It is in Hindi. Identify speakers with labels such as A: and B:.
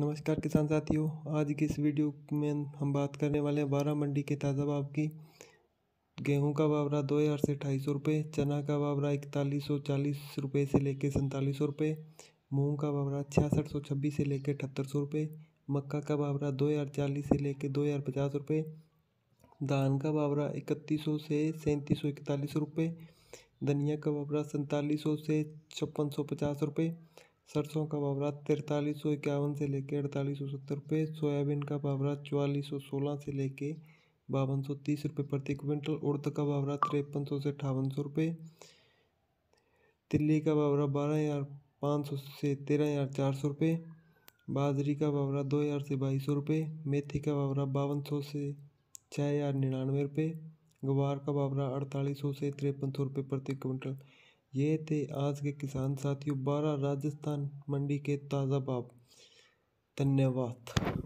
A: नमस्कार किसान साथियों आज की इस वीडियो में हम बात करने वाले हैं बारह मंडी के ताज़ा भाव की गेहूं का भाव रहा दो हज़ार से ढाई सौ रुपये चना का भाव रहा इकतालीस सौ चालीस रुपये से लेकर सैंतालीस सौ रुपये मूँग का भाव रहा छियासठ सौ छब्बीस से लेकर अठहत्तर सौ रुपये मक्का का भाव रहा दो हज़ार चालीस से लेकर दो हज़ार पचास रुपये धान का भाव रहा इकतीस सौ से सैंतीस सौ इकतालीस रुपये धनिया का भाव रहा सैंतालीस सौ से छप्पन सौ पचास रुपये सरसों का बावरा तिरतालीस सौ इक्यावन से लेकर अड़तालीस सौ सत्तर रुपये सोयाबीन का बावरा चवालीस सौ सोलह से लेके बावन सौ तीस रुपये प्रति क्विंटल उड़द का बावरा तिरपन सौ से अठावन सौ रुपये तिल्ली का बावरा बारह हज़ार पाँच सौ से तेरह हज़ार चार सौ रुपये बाजरी का भावरा दो हज़ार से बाईस सौ रुपये मेथी का भावरा बावन सौ से छः हज़ार निन्यानवे रुपये ग्वार का भावरा अड़तालीस सौ से तिरपन सौ रुपये प्रति क्विंटल ये थे आज के किसान साथियों बारह राजस्थान मंडी के ताज़ा भाव धन्यवाद